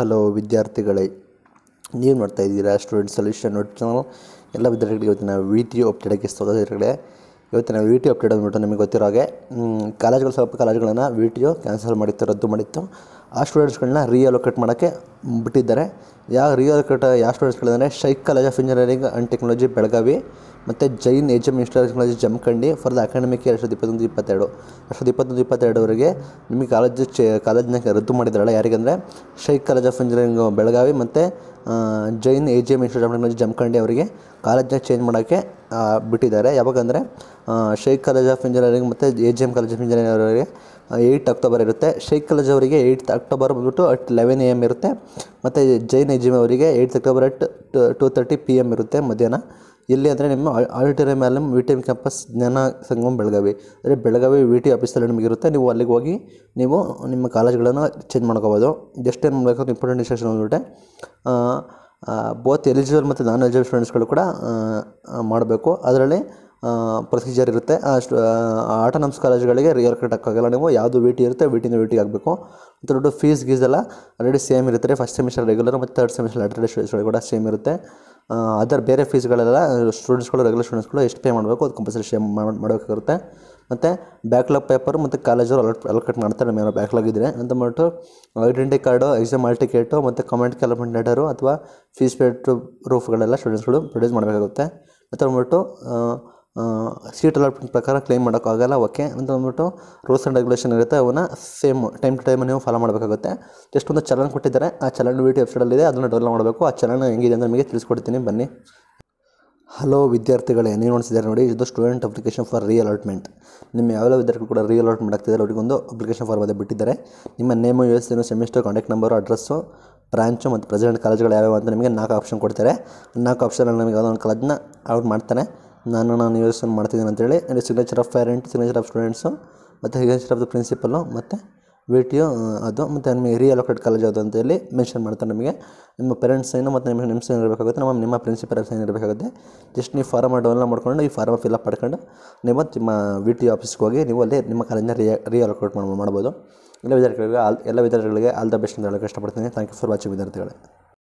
hello ವಿದ್ಯಾರ್ಥಿಗಳೇ ನೀವು ನೋಡ್ತಾ ಇದ್ದೀರಾ ಸ್ಟೂಡೆಂಟ್ ಸೊಲ್ಯೂಷನ್ ನೋಡಿ ಚಾನಲ್ ಎಲ್ಲ ವಿದ್ಯಾರ್ಥಿಗಳಿಗೆ ಇವತ್ತಿನ ವಿಡಿಯೋ ಆಗಿ ಸ್ವಾಗತ ಇರಗಡೆ ಇವತ್ತಿನ ವಿಡಿಯೋ ಅಪ್ಡೇಟ್ ಅಂದ್ಬಿಟ್ಟು ನಿಮಗೆ ಗೊತ್ತಿರೋ ಹಾಗೆ ಕಾಲೇಜ್ಗಳು ಸ್ವಲ್ಪ ಕಾಲೇಜ್ಗಳನ್ನು ವಿಡಿಯೋ ಕ್ಯಾನ್ಸಲ್ ಮಾಡಿತ್ತು ರದ್ದು ಮಾಡಿತ್ತು ಆ ಸ್ಟೂಡೆಂಟ್ಸ್ಗಳನ್ನ ರೀಅಲೋಕೇಟ್ ಮಾಡೋಕ್ಕೆ ಬಿಟ್ಟಿದ್ದಾರೆ ಯಾವ ರಿಯಲ್ ಕಟ ಯಾವ ಸ್ಟೂಡೆಂಟ್ಸ್ಗಳಂದರೆ Shaikh college of engineering and technology Belagavi ಮತ್ತು Jain AGM institute of technology Jamkhandi for the academic year ಎರಡು ಸಾವಿರದ ಇಪ್ಪತ್ತೊಂದು ಇಪ್ಪತ್ತೆರಡು ಎರಡು ಸಾವಿರದ ಇಪ್ಪತ್ತೊಂದು ಇಪ್ಪತ್ತೆರಡುವರೆಗೆ ನಿಮಗೆ ಕಾಲೇಜು ಚೇ ಕಾಲೇಜ್ನ ರದ್ದು ಮಾಡಿದ್ದಾರಲ್ಲ ಯಾರಿಗಂದರೆ Shaikh college of engineering Belagavi ಮತ್ತು Jain A G M institute of technology Jamkhandi ಅವರಿಗೆ ಕಾಲೇಜ್ನ ಚೇಂಜ್ ಮಾಡೋಕ್ಕೆ ಬಿಟ್ಟಿದ್ದಾರೆ ಯಾವಾಗಂದರೆ ಶೈಕ್ ಕಾಲೇಜ್ ಆಫ್ ಇಂಜಿನಿಯರಿಂಗ್ ಮತ್ತು A G M college of engineering ಅವರಿಗೆ ಏಯ್ಟ್ ಅಕ್ಟೋಬರ್ ಇರುತ್ತೆ ಶೈಕ್ ಕಾಲೇಜ್ ಅವರಿಗೆ ಏಯ್ಟ್ ಅಕ್ಟೋಬರ್ ಬಂದ್ಬಿಟ್ಟು ಅಟ್ ಲೆವೆನ್ ಎ ಎಮ್ ಇರುತ್ತೆ ಮತ್ತು ಜೈನ್ ಎಜಿಮ್ ಅವರಿಗೆ eight October at two thirty P M ಇರುತ್ತೆ ಮಧ್ಯಾಹ್ನ ಇಲ್ಲಿ ಅಂದರೆ ನಿಮ್ಮ ಆಡಿಟೋರಿಯಂ ಅಲ್ಲಿ ವಿ ಟಿ ಎಮ್ ಕ್ಯಾಂಪಸ್ ಜ್ಞಾನ ಸಂಗಮ್ ಬೆಳಗಾವಿ ಅಂದರೆ ಬೆಳಗಾವಿ ವಿ ಟಿ ಆಫೀಸಲ್ಲಿ ನಿಮಗಿರುತ್ತೆ ನೀವು ಅಲ್ಲಿಗೆ ಹೋಗಿ ನೀವು ನಿಮ್ಮ ಕಾಲೇಜ್ಗಳನ್ನು ಚೇಂಜ್ ಮಾಡ್ಕೋಬೋದು ಜಸ್ಟ್ ಏನು ಮಾಡಬೇಕು ಇಂಪಾರ್ಟೆಂಟ್ ಡಿಸ್ಕಷನ್ ಬಂದ್ಬಿಟ್ಟೆ ಬೋತ್ ಎಲಿಜಿಬಲ್ ಮತ್ತು ನಾನ್ ಎಲಿಜಿಬಲ್ ಸ್ಟೂಡೆಂಟ್ಸ್ಗಳು ಕೂಡ ಮಾಡಬೇಕು ಅದರಲ್ಲಿ ಪ್ರೊಸೀಜರ್ ಇರುತ್ತೆ ಅಷ್ಟು ಆಟೋನಮ್ಸ್ ಕಾಲೇಜ್ಗಳಿಗೆ ಕಾಲೇಜುಗಳಿಗೆ ರಿಯರ್ ಹಾಕೋಲ್ಲ ನೀವು ಯಾವುದು ವೇಟಿ ಇರುತ್ತೆ ವಿ ಟಿಯಿಂದ ಆಗಬೇಕು ಮತ್ತು ದೊಡ್ಡ ಫೀಸ್ ಗೀಸ್ ಎಲ್ಲ ಆಲ್ರೆಡಿ ಸೇಮ್ ಇರುತ್ತೆ ಫಸ್ಟ್ ಸೆಮಿಸ್ಟರ್ ರೆಗ್ಯುಲರ್ ಮತ್ತು ತರ್ಡ್ ಸೆಮಿಸ್ಟರ್ ಲೆಟರ್ ಕೂಡ ಸೇಮ್ ಇರುತ್ತೆ ಅದರ್ ಬೇರೆ ಫೀಸ್ಗಳೆಲ್ಲ ಸ್ಟೂಡೆಂಟ್ಸ್ಗಳು ರೆಗ್ಯುಲರ್ ಸ್ಟೂಡೆಂಟ್ಸ್ಗಳು ಎಷ್ಟು ಪೇ ಮಾಡಬೇಕು ಅದು ಕಂಪಲ್ಸರಿ ಶೇಮ್ ಮಾಡಬೇಕಾಗುತ್ತೆ ಮತ್ತು ಬ್ಯಾಕ್ಲಾಗ್ ಪೇಪರ್ ಮತ್ತು ಕಾಲೇಜು ಅಲರ್ಟ್ ಅಲಕಟ್ ಮಾಡ್ತಾರೆ ನಮ್ಮ ಬ್ಯಾಕ್ಲಾಗ್ ಇದ್ದರೆ ಅಂತ ಮಾಡ್ಬಿಟ್ಟು identity card exam hall ticket ಮತ್ತು ಕಮೆಂಟ್ ಕ್ಯಾಲಮೆಂಟ್ ಲೆಟರು ಅಥವಾ ಫೀಸ್ ಪೇಟ್ ಪ್ರೂಫ್ಗಳೆಲ್ಲ ಸ್ಟೂಡೆಂಟ್ಸ್ಗಳು ಪ್ರೊಡ್ಯೂಸ್ ಮಾಡಬೇಕಾಗುತ್ತೆ ಮತ್ತು ಅಂದ್ಬಿಟ್ಟು ಸೀಟ್ ಅಲಾಟ್ಮೆಂಟ್ ಪ್ರಕಾರ ಕ್ಲೇಮ್ ಮಾಡೋಕ್ಕಾಗಲ್ಲ ಓಕೆ ಅಂತ ಅಂದ್ಬಿಟ್ಟು ರೂಲ್ಸ್ ಆ್ಯಂಡ್ ರೆಗ್ಯುಲೇಷನ್ ಇರುತ್ತೆ ಅವನ್ನ ಸೇಮ್ ಟೈಮ್ ಟು ಟೈಮ್ ನೀವು ಫಾಲೋ ಮಾಡಬೇಕಾಗುತ್ತೆ ಜಸ್ಟ್ ಒಂದು ಚಲನ್ ಕೊಟ್ಟಿದ್ದಾರೆ ಆ ಚಲನ್ ಟಿ ವೆಬ್ಸೈಟಲ್ಲಿದೆ ಅದನ್ನು ಡೌನ್ಲೋಡ್ ಮಾಡಬೇಕು ಆ ಚಲನ್ ಹೆಂಗಿದೆ ಅಂತ ನಿಮಗೆ ತಿಳಿಸ್ಕೊಡ್ತೀನಿ ಬನ್ನಿ ಹಲೋ ವಿದ್ಯಾರ್ಥಿಗಳೇ ನೀವು ನೋಡ್ತಿದ್ದಾರೆ ನೋಡಿ ಇದು student application for re allotment ನಿಮ್ಮ ಯಾವ್ಯಾವ ವಿದ್ಯಾರ್ಥಿ ಕೂಡ ರೀ ಅಲಾಟ್ಮೆಂಟ್ ಆಗ್ತಿದ್ದಾರೆ ಅವರಿಗೊಂದು ಅಪ್ಲಿಕೇಶನ್ ಫಾರ್ಮ್ ಅದೇ ಬಿಟ್ಟಿದ್ದಾರೆ ನಿಮ್ಮ ನೇಮು ವ್ಯವಸ್ಥೆ semester contact number address branch ಮತ್ತು ಪ್ರೆಸಿಡೆಂಟ್ ಕಾಲೇಜ್ಗಳು ಯಾವ್ಯಾವ ಅಂತ ನಿಮಗೆ ನಾಲ್ಕು ಆಪ್ಷನ್ ಕೊಡ್ತಾರೆ ನಾಲ್ಕು ಆಪ್ಷನಲ್ಲಿ ನಮಗೆ ಯಾವುದೋ ಒಂದು ಕಾಲೇಜನ್ನ ಔಟ್ ಮಾಡ್ತಾನೆ ನಾನು ನಾನು ಯೋಚನೆ ಮಾಡ್ತಿದ್ದೀನಿ ಅಂತೇಳಿ ಅಲ್ಲಿ signature of parent signature of students ಮತ್ತು ಸಿಗ್ನೇಚರ್ ಆಫ್ ದ ಪ್ರಿನ್ಸಿಪಲ್ಲು ಮತ್ತು ವಿ ಟಿ ಯು ಅದು ಮತ್ತು ನಿಮಗೆ ಅಲೋಕೇಟ್ ಕಾಲೇಜ್ ಅದು ಅಂತೇಳಿ ಮೆನ್ಷನ್ ಮಾಡ್ತಾರೆ ನಮಗೆ ನಿಮ್ಮ ಪೇರೆಂಟ್ಸ್ ಸೈನು ಮತ್ತು ನಿಮ್ಮ ನಿಮ್ಮ ಸೈನ್ ಇರಬೇಕಾಗುತ್ತೆ ನಮ್ಮ ನಿಮ್ಮ ಪ್ರಿನ್ಸಿಪಲ್ ಸೈನ್ ಇರಬೇಕಾಗುತ್ತೆ ಜಸ್ಟ್ ನೀವು ಫಾರ್ಮ್ ಡೌನ್ಲೋಡ್ ಮಾಡ್ಕೊಂಡು ಈ ಫಿಲ್ ಫಿಲಪ್ ಮಾಡ್ಕೊಂಡು ನೀವು ನಿಮ್ಮ ವಿ ಟಿ ಆಫೀಸ್ಗೆ ಹೋಗಿ ನೀವು ಅಲ್ಲಿ ನಿಮ್ಮ ಕಾಲೇಜಿನ ರಿಯ ರಿಅಲೋಕೇಟ್ ಮಾಡ್ಬೋದು ಮಾಡ್ಬೋದು ಎಲ್ಲ ವಿದ್ಯಾರ್ಥಿಗಳಿಗೆ ಎಲ್ಲ ವಿದ್ಯಾರ್ಥಿಗಳಿಗೆ ಆಲ್ ದ ಬೆಸ್ಟ್ ಅಂತ ಹೇಳೋಕ್ಕೆ ಇಷ್ಟಪಡ್ತೀನಿ ಥ್ಯಾಂಕ್ ಯು ಫಾರ್ ವಾಚಿಂಗ್ ವಿದ್ಯಾರ್ಥಿಗಳೇ